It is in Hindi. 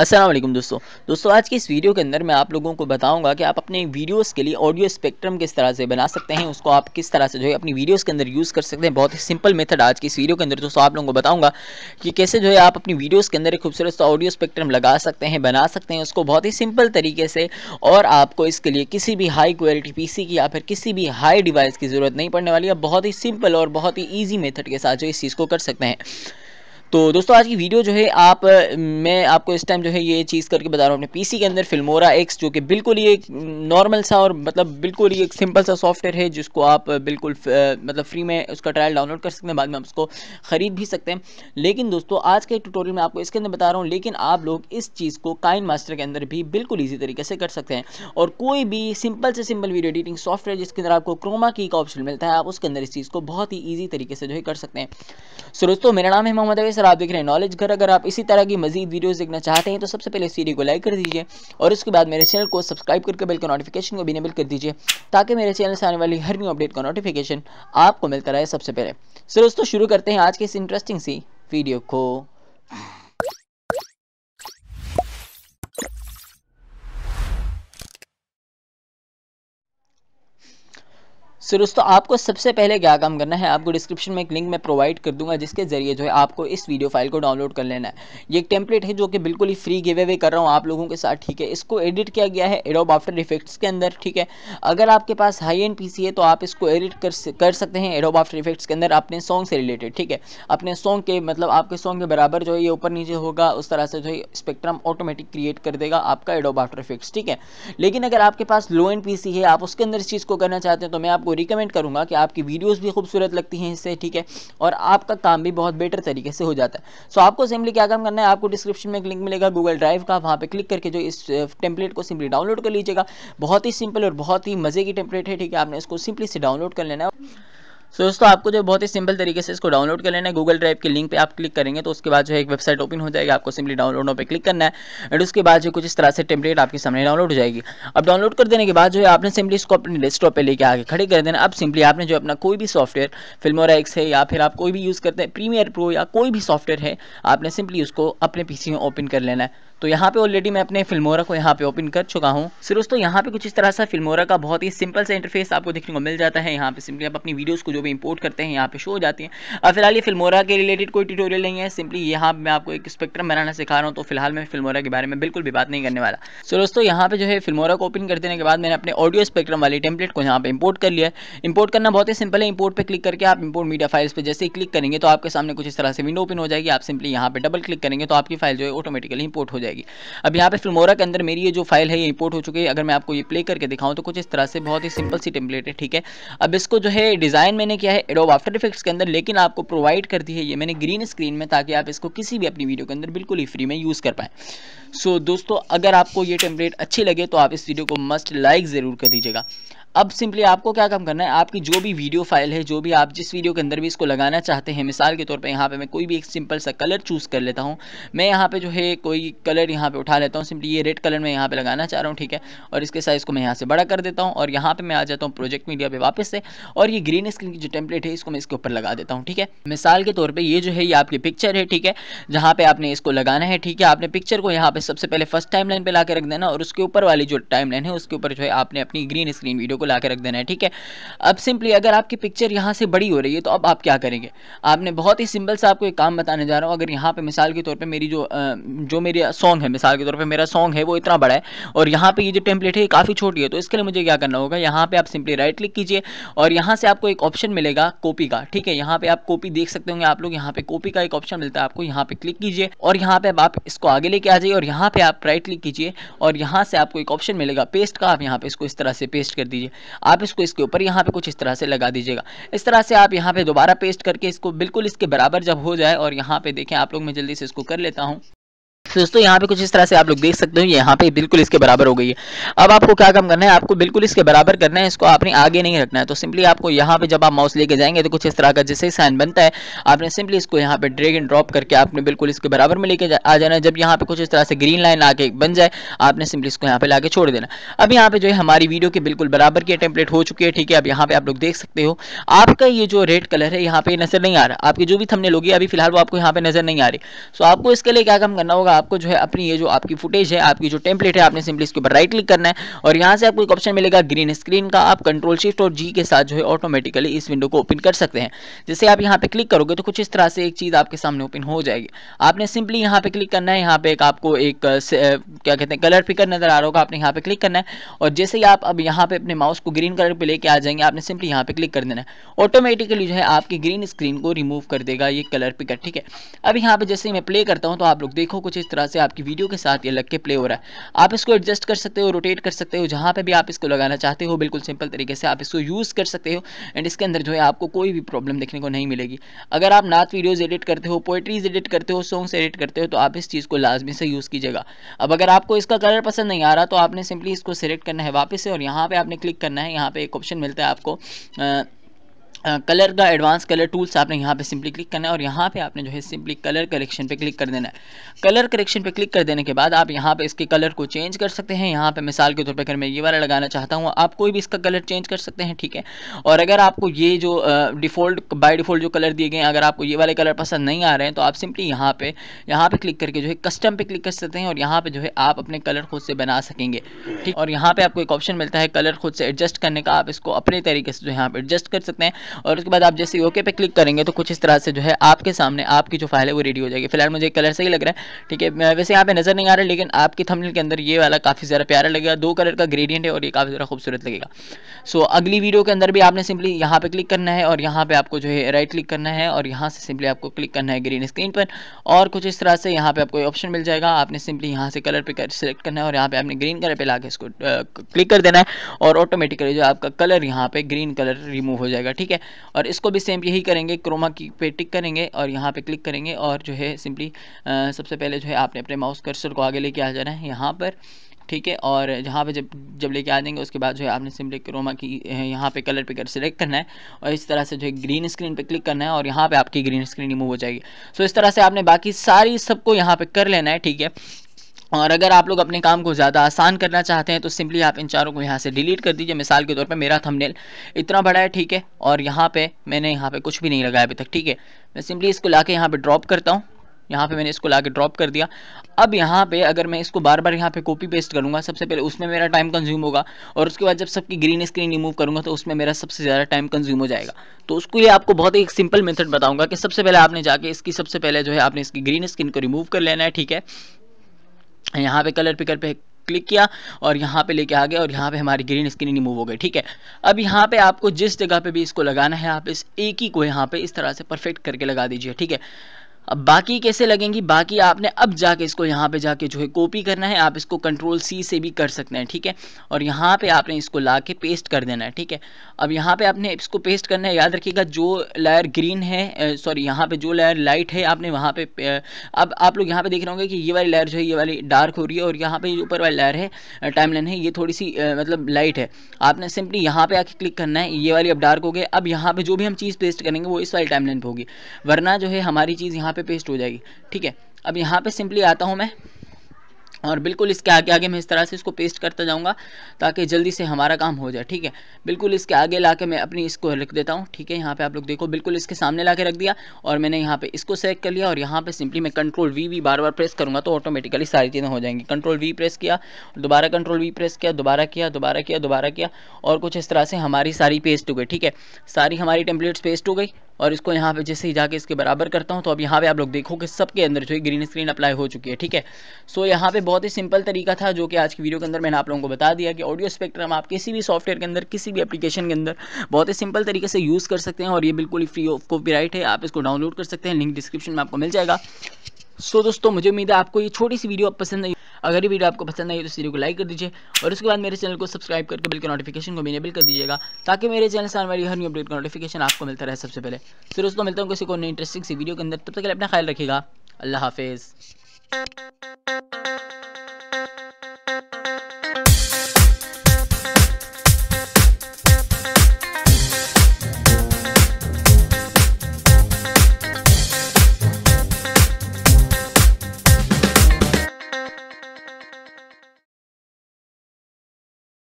असलम दोस्तों दोस्तों आज की इस वीडियो के अंदर मैं आप लोगों को बताऊंगा कि आप अपने वीडियोस के लिए ऑडियो स्पेक्ट्रम किस तरह से बना सकते हैं उसको आप किस तरह से जो है अपनी वीडियोस के अंदर यूज़ कर सकते हैं बहुत ही सिंपल मेथड आज की इस वीडियो के अंदर दोस्तों आप लोगों को बताऊंगा कि कैसे जो है आप अपनी वीडियोज़ के अंदर एक खूबसूरत सा ऑडियो स्पेक्ट्रम लगा सकते हैं बना सकते हैं उसको बहुत ही सिंपल तरीके से और आपको इसके लिए किसी भी हाई क्वालिटी पी की या फिर किसी भी हाई डिवाइस की ज़रूरत नहीं पड़ने वाली है बहुत ही सिंपल और बहुत ही ईजी मेथड के साथ जो इस चीज़ को कर सकते हैं तो दोस्तों आज की वीडियो जो है आप मैं आपको इस टाइम जो है ये चीज़ करके बता रहा हूँ अपने पीसी के अंदर फिल्मोरा एक्स जो कि बिल्कुल ही एक नॉर्मल सा और मतलब बिल्कुल ही एक सिंपल सा सॉफ्टवेयर है जिसको आप बिल्कुल मतलब फ्री में उसका ट्रायल डाउनलोड कर सकते हैं बाद में आप उसको ख़रीद भी सकते हैं लेकिन दोस्तों आज के टूटोरियल में आपको इसके अंदर बता रहा हूँ लेकिन आप लोग इस चीज़ को काइन मास्टर के अंदर भी बिल्कुल ईजी तरीके से कर सकते हैं और कोई भी सिंपल से सिंपल वीडियो एडिटिंग सॉफ्टवेयर जिसके अंदर आपको क्रोमा की का ऑप्शन मिलता है आप उसके अंदर इस चीज़ को बहुत ही ईजी तरीके से जो है कर सकते हैं सो दोस्तों मेरा नाम है मोहम्मद अवैस सर आप देख रहे हैं नॉलेज घर अगर आप इसी तरह की मजीद वीडियो देखना चाहते हैं तो सबसे पहले सीरी को लाइक कर दीजिए और उसके बाद मेरे चैनल को सब्सक्राइब करके बिल्कुल नोटिफिकेशन को इनेबल कर दीजिए ताकि मेरे चैनल से आने वाली हर न्यू अपडेट का नोटिफिकेशन आपको मिलता रहे सबसे पहले सर दोस्तों शुरू करते हैं आज की इस इंटरेस्टिंग सी वीडियो को सो दोस्तों आपको सबसे पहले क्या काम करना है आपको डिस्क्रिप्शन में एक लिंक मैं प्रोवाइड कर दूंगा जिसके जरिए जो है आपको इस वीडियो फाइल को डाउनलोड कर लेना है ये एक टेम्पलेट है जो कि बिल्कुल ही फ्री गिवे वे कर रहा हूँ आप लोगों के साथ ठीक है इसको एडिट किया गया है एडोब आफ्टर इफेक्ट्स के अंदर ठीक है अगर आपके पास हाई एंड पी है तो आप इसको एडिट कर कर सकते हैं एडोब आफ्टर इफेक्ट्स के अंदर अपने सॉन्ग से रिलेटेड ठीक है अपने सॉन्ग के मतलब आपके सॉन्ग के बराबर जो है ये ऊपर नीचे होगा उस तरह से जो है स्पेक्ट्रम ऑटोमेटिक क्रिएट कर देगा आपका एडोब आफ्टर इफेक्ट्स ठीक है लेकिन अगर आपके पास लो एंड पी है आप उसके अंदर इस चीज़ को करना चाहते हैं तो मैं आपको रिकमेंड करूँगा कि आपकी वीडियोज़ भी खूबसूरत लगती हैं इससे ठीक है और आपका काम भी बहुत बेटर तरीके से हो जाता है सो आपको सिंपली क्या काम करना है आपको डिस्क्रिप्शन में एक लिंक मिलेगा गूगल ड्राइव का वहाँ पर क्लिक करके जो इस टेम्पलेट को सिंपली डाउनलोड कर लीजिएगा बहुत ही सिंपल और बहुत ही मज़े की टेम्पलेट है ठीक है आपने इसको सिंपली से डाउनलोड कर लेना है सो दोस्तों आपको जो बहुत ही सिंपल तरीके से इसको डाउनलोड कर लेना है गूगल ड्राइव के लिंक पे आप क्लिक करेंगे तो उसके बाद जो है एक वेबसाइट ओपन हो जाएगी आपको सिंपली डाउनलोड पर क्लिक करना है एंड उसके बाद जो कुछ इस तरह से टेम्पलेट आपके सामने डाउनलोड हो जाएगी अब डाउनलोड कर देने के बाद जो है आपने सिंपली इसको अपने डेस्कटॉप पर लेकर आगे खड़े कर देना अब सिंपली आपने जो अपना कोई भी सॉफ्टवेयर फिल्मोरा एक्स है या फिर आप कोई भी यूज़ करते हैं प्रीमियर प्रो या कोई भी सॉफ्टवेयर है आपने सिंपली उसको अपने पीसी में ओपन कर लेना है तो यहाँ पे ऑलरेडी मैं अपने फिल्मोरा को यहाँ पे ओपन कर चुका हूँ सर दोस्तों यहाँ पे कुछ इस तरह से फिल्मोरा का बहुत ही सिंपल सा इंटरफेस आपको देखने को मिल जाता है यहाँ पे सिंपली आप अपनी वीडियोस को जो भी इंपोर्ट करते हैं यहाँ पे शो हो जाती है अब फिलहाल ये फिल्मोरा के रिलेटेड कोई ट्यूटोरियल नहीं है सिंपली यहाँ मैं आपको एक स्पेक्ट्रम बनाना सिखा रहा हूँ तो फिलहाल मैं फिल्मोरा के बारे में बिल्कुल भी बात नहीं करने वाला सो दोस्तों यहाँ पे जो है फिल्मोरा को ओपन कर देने के बाद मैंने अपने ऑडियो स्पेक्ट्रम वाले टेम्पलेट को यहाँ पे इंपोर्ट कर लिया इंपोर्ट करना बहुत ही सिंपल है इंपोर्ट पर क्लिक करके आप इंपोर्ट मीडिया फाइल्स पर जैसे ही क्लिक करेंगे तो आपके सामने कुछ इस तरह से विंडो ओपन हो जाएगी आप सिंपली यहाँ पर डबल क्लिक करेंगे तो आपकी फाइल जो है ऑटोमेटिकली इंपोर्ट हो जाएगी जाएगी अब यहाँ पे फिल्मोरा के अंदर मेरी ये जो फाइल है ये इंपोर्ट हो चुकी है अगर मैं आपको ये प्ले करके दिखाऊँ तो कुछ इस तरह से बहुत ही सिंपल सी टेम्पलेट है ठीक है अब इसको जो है डिज़ाइन मैंने किया है एडोब आफ्टर इफेक्ट्स के अंदर लेकिन आपको प्रोवाइड कर दी है ये मैंने ग्रीन स्क्रीन में ताकि आप इसको किसी भी अपनी वीडियो के अंदर बिल्कुल ही फ्री में यूज़ कर पाएँ सो दोस्तों अगर आपको ये टेम्पलेट अच्छी लगे तो आप इस वीडियो को मस्ट लाइक ज़रूर कर दीजिएगा अब सिंपली आपको क्या काम करना है आपकी जो भी वीडियो फाइल है जो भी आप जिस वीडियो के अंदर भी इसको लगाना चाहते हैं मिसाल के तौर पर यहाँ पर मैं कोई भी एक सिंपल सा कलर चूज़ कर लेता हूँ मैं यहाँ पर जो है कोई कलर यहाँ पे उठा लेता हूँ सिंपली ये रेड कलर मैं यहाँ पर लगाना चाह रहा हूँ ठीक है और इसके साइज़ को मैं यहाँ से बड़ा कर देता हूँ और यहाँ पर मैं आ जाता हूँ प्रोजेक्ट मीडिया पर वापस से और ये ग्रीन स्क्रीन की जो टेम्पलेट है इसको मैं इसके ऊपर लगा देता हूँ ठीक है मिसाल के तौर पर ये जो है ये आपकी पिक्चर है ठीक है जहाँ पे आपने इसको लगाना है ठीक है आपने पिक्चर को यहाँ पे सबसे पहले फर्स्ट टाइम लाइन पे ला रख देना और उसके ऊपर वाली जो टाइम लाइन है उसके ऊपर जो है आपने अपनी ग्रीन स्क्रीन वीडियो को ला के रख देना है ठीक है अब सिंपली अगर आपकी पिक्चर यहाँ से बड़ी हो रही है तो अब आप क्या करेंगे आपने बहुत ही सिंपल से आपको एक काम बताने जा रहा हूँ अगर यहाँ पर मिसाल के तौर पर मेरी जो जो मेरी सॉन्ग है मिसाल के तौर पर मेरा सॉन्ग है वो इतना बड़ा है और यहाँ पर ये जो टेम्पलेट है काफ़ी छोटी है तो इसके लिए मुझे क्या करना होगा यहाँ पर आप सिंपली राइट क्लिक कीजिए और यहाँ से आपको एक ऑप्शन मिलेगा कॉपी का ठीक है यहाँ पर आप कॉपी देख सकते होंगे आप लोग यहाँ पे कॉपी का एक ऑप्शन मिलता है आपको यहाँ पे क्लिक कीजिए और यहाँ पे आप इसको आगे लेके आ जाइए और यहाँ पे आप राइट क्लिक कीजिए और यहाँ से आपको एक ऑप्शन मिलेगा पेस्ट का आप यहाँ पे इसको इस तरह से पेस्ट कर दीजिए है आप इसको इसके ऊपर यहाँ पे कुछ इस तरह से लगा दीजिएगा इस तरह से आप यहाँ पे दोबारा पेस्ट करके इसको बिल्कुल इसके बराबर जब हो जाए और यहाँ पे देखें आप लोग मैं जल्दी से इसको कर लेता हूँ तो दोस्तों यहाँ पे कुछ इस तरह से आप लोग देख सकते हो यहाँ पे बिल्कुल इसके बराबर हो गई है अब आपको क्या काम करना है आपको बिल्कुल इसके बराबर करना है इसको आपने आगे नहीं रखना है तो सिंपली आपको यहाँ पे जब आप माउस लेके जाएंगे तो कुछ इस तरह का जैसे साइन बनता है आपने सिंपली इसको यहाँ पे ड्रेग एंड ड्रॉप करके आपने बिल्कुल इसके बराबर में लेके आ जाना है जब यहाँ पे कुछ इस तरह से ग्रीन लाइन आके बन जाए आपने सिंपली इसको यहाँ पे ला छोड़ देना अब यहाँ पे जो है हमारी वीडियो के बिल्कुल बराबर की टेम्पलेट हो चुकी है ठीक है अब यहाँ पे आप लोग देख सकते हो आपका ये जो रेड कलर है यहाँ पे नजर नहीं आ रहा आपकी जो भी थमने लोगी अभी फिलहाल वो आपको यहाँ पे नजर नहीं आ रही सो आपको इसके लिए क्या काम करना होगा आपको जो है अपनी ये जो आपकी फुटेज है आपकी जो टेम्पलेट है आपने सिंपली इसके ऊपर राइट क्लिक करना है और यहाँ से आपको एक ऑप्शन मिलेगा ग्रीन स्क्रीन का आप कंट्रोल शिफ्ट और जी के साथ जो है ऑटोमेटिकली इस विंडो को ओपन कर सकते हैं जैसे आप यहाँ पे क्लिक करोगे तो कुछ इस तरह से एक चीज़ आपके सामने ओपन हो जाएगी आपने सिंपली यहाँ पे क्लिक करना है यहाँ पे एक आपको एक क्या कहते हैं कलर पिकर नजर आ रहा होगा आपने यहाँ पे क्लिक करना है और जैसे ही आप अब यहाँ पे अपने माउस को ग्रीन कलर पर लेके आ जाएंगे आपने सिंपली यहाँ पे क्लिक कर देना है ऑटोमेटिकली जो है आपकी ग्रीन स्क्रीन को रिमूव कर देगा ये कलर पिकर ठीक है अब यहाँ पे जैसे मैं प्ले करता हूँ तो आप लोग देखो कुछ इस तरह से आपकी वीडियो के साथ ये लग के प्ले हो रहा है आप इसको एडजस्ट कर सकते हो रोटेट कर सकते हो जहाँ पर भी आप इसको लगाना चाहते हो बिल्कुल सिंपल तरीके से आप इसको यूज़ कर सकते हो एंड इसके अंदर जो है आपको कोई भी प्रॉब्लम देखने को नहीं मिलेगी अगर आप नाथ वीडियोज़ एडिट करते हो पोइट्रीज एडिट करते हो सॉन्ग्स एडिट करते हो तो आप इस चीज़ को लाजमी से यूज़ कीजिएगा अब अगर आपको इसका कलर पसंद नहीं आ रहा तो आपने सिंपली इसको सेलेक्ट करना है वापस से और यहाँ पर आपने क्लिक करना है यहाँ पर एक ऑप्शन मिलता है आपको कलर का एडवांस कलर टूल्स आपने यहाँ पे सिंपली क्लिक करना है और यहाँ पे आपने जो है सिंपली कलर करेक्शन पे क्लिक कर देना है कलर करेक्शन पे क्लिक कर देने के बाद आप यहाँ पे इसके कलर को चेंज कर सकते हैं यहाँ पे मिसाल के तौर पर अगर मैं ये वाला लगाना चाहता हूँ आप कोई भी इसका कलर चेंज कर सकते हैं ठीक है और अगर आपको ये जो डिफ़ॉल्ट बाई डिफ़ॉल्ट जो कलर दिए गए हैं अगर आपको ये वाले कलर पसंद नहीं आ रहे हैं तो आप सिंपली यहाँ पर यहाँ पर क्लिक करके जो है कस्टम पर क्लिक कर सकते हैं और यहाँ पर जो है आप अपने कलर खुद से बना सकेंगे ठीक और यहाँ पर आपको एक ऑप्शन मिलता है कलर खुद से एडजस्ट करने का आप इसको अपने तरीके से जो है आप एडजस्ट कर सकते हैं और उसके बाद आप जैसे ओके पे क्लिक करेंगे तो कुछ इस तरह से जो है आपके सामने आपकी जो फाइल है वो रेडी हो जाएगी फिलहाल मुझे कलर सही लग रहा है ठीक है वैसे यहाँ पे नज़र नहीं आ रहा लेकिन आपकी थंबनेल के अंदर ये वाला काफ़ी ज़्यादा प्यारा लगेगा दो कलर का ग्रेडियंट है और ये काफ़ी ज़्यादा खूबसूरत लगेगा सो अगली वीडियो के अंदर भी आपने सिंपली यहाँ पर क्लिक करना है और यहाँ पर आपको जो है राइट क्लिक करना है और यहाँ से सिंपली आपको क्लिक करना है ग्रीन स्क्रीन पर और कुछ इस तरह से यहाँ पर आपको ऑप्शन मिल जाएगा आपने सिंपली यहाँ से कलर पर सेलेक्ट करना है और यहाँ पर आपने ग्रीन कलर पर ला इसको क्लिक कर देना है और ऑटोमेटिकली जो आपका कलर यहाँ पर ग्रीन कलर रिमूव हो जाएगा ठीक है है और इसको भी सेम यही करेंगे क्रोमा की पे टिक करेंगे और यहाँ पे क्लिक करेंगे और जो है सिंपली सबसे पहले जो है आपने अपने माउस कर्सर को आगे लेके आ जाना है यहाँ पर ठीक है और जहाँ पे जब जब लेके आ जाएंगे उसके बाद जो है आपने सिंपली क्रोमा की यहाँ पे कलर पे कर सिलेक्ट करना है और इस तरह से जो है ग्रीन स्क्रीन पे क्लिक करना है और यहाँ पे आपकी ग्रीन स्क्रीन रिमूव हो जाएगी सो इस तरह से आपने बाकी सारी सबको यहाँ पे कर लेना है ठीक है और अगर आप लोग अपने काम को ज़्यादा आसान करना चाहते हैं तो सिंपली आप इन चारों को यहाँ से डिलीट कर दीजिए मिसाल के तौर पे मेरा थंबनेल इतना बड़ा है ठीक है और यहाँ पे मैंने यहाँ पे कुछ भी नहीं लगाया अभी तक ठीक है मैं सिंपली इसको ला के यहाँ पर ड्रॉप करता हूँ यहाँ पे मैंने इसको ला के ड्रॉप कर दिया अब यहाँ पे अगर मैं इसको बार बार यहाँ पे कॉपी पेस्ट करूँगा सबसे पहले उसमें मेरा टाइम कंज्यूम होगा और उसके बाद जब सबकी ग्रीन स्क्रीन रिमूव करूँगा तो उसमें मेरा सबसे ज़्यादा टाइम कंज्यूम हो जाएगा तो उसको ये आपको बहुत ही एक सिंपल मेथड बताऊँगा कि सबसे पहले आपने जाके इसकी सबसे पहले जो है आपने इसकी ग्रीन स्क्रीन को रिमूव कर लेना है ठीक है यहाँ पे कलर पिकर पे क्लिक किया और यहाँ पे लेके आ गया और यहाँ पे हमारी ग्रीन स्क्रीन रिमूव हो गई ठीक है अब यहाँ पे आपको जिस जगह पे भी इसको लगाना है आप इस एक ही को यहाँ पे इस तरह से परफेक्ट करके लगा दीजिए ठीक है अब बाकी कैसे लगेंगी बाकी आपने अब जाके इसको यहाँ पे जाके जो है कॉपी करना है आप इसको कंट्रोल सी से भी कर सकते हैं ठीक है और यहाँ पे आपने इसको ला के पेस्ट कर देना है ठीक है अब यहाँ पे आपने इसको पेस्ट करना है याद रखिएगा जो लायर ग्रीन है सॉरी यहाँ पे जो लायर लाइट है आपने वहाँ पे अब आप लोग यहाँ पे देख रहे होंगे कि ये वाली लायर जो है ये वाली डार्क हो रही है और यहाँ पे ऊपर वाली लायर है टाइम है ये थोड़ी सी मतलब लाइट है आपने सिंपली यहाँ पे आके क्लिक करना है ये वाली अब डार्क हो गई अब यहाँ पे जो भी हम चीज़ पेस्ट करेंगे वो इस वाली टाइम पर होगी वरना जो है हमारी चीज़ यहाँ पे पेस्ट हो जाएगी ठीक है अब यहाँ पे सिंपली आता हूँ मैं और बिल्कुल इसके आगे आगे मैं इस तरह से इसको पेस्ट करता जाऊँगा ताकि जल्दी से हमारा काम हो जाए ठीक है बिल्कुल इसके आगे ला के मैं अपनी इसको रख देता हूँ ठीक है यहाँ पे आप लोग देखो बिल्कुल इसके सामने ला के रख दिया और मैंने यहाँ पर इसको सेलेक्ट कर लिया और यहाँ पर सिंपली मैं कंट्रोल वी वी बार बार प्रेस करूँगा तो ऑटोमेटिकली सारी चीज़ें हो जाएंगी कंट्रोल वी प्रेस किया दोबारा कंट्रोल वी प्रेस किया दोबारा किया दोबारा किया दोबारा किया और कुछ इस तरह से हमारी सारी पेस्ट हो गई ठीक है सारी हमारी टेम्पलेट्स पेस्ट हो गई और इसको यहाँ पे जैसे ही जाके इसके बराबर करता हूँ तो अब यहाँ पे आप लोग देखो कि सबके अंदर जो है ग्रीन स्क्रीन अप्लाई हो चुकी है ठीक है सो यहाँ पे बहुत ही सिंपल तरीका था जो कि आज की वीडियो के अंदर मैंने आप लोगों को बता दिया कि ऑडियो स्पेक्ट्रम आप किसी भी सॉफ्टवेयर के अंदर किसी भी एप्लीकेशन के अंदर बहुत ही सिंपल तरीके से यूज़ कर सकते हैं और ये बिल्कुल ही फ्री ऑफ कॉपी है आप इसको डाउनलोड कर सकते हैं लिंक डिस्क्रिप्शन में आपको मिल जाएगा सो दोस्तों मुझे उम्मीद है आपको ये छोटी सी वीडियो पसंद आई अगर ये वीडियो आपको पसंद आई तो सीरीज को लाइक कर दीजिए और उसके बाद मेरे चैनल को सब्सक्राइब करके बिल्कुल नोटिफिकेशन को भी इनेबल कर दीजिएगा ताकि मेरे चैनल से आने वाली हर न्यू अपडेट का नोटिफिकेशन आपको मिलता रहे सबसे पहले फिर तो दोस्तों मिलता हूँ किसी को इंटरेस्टिंग सी वीडियो के अंदर तब तक अपना ख्याल रखिएगा अल्लाह हाफिज़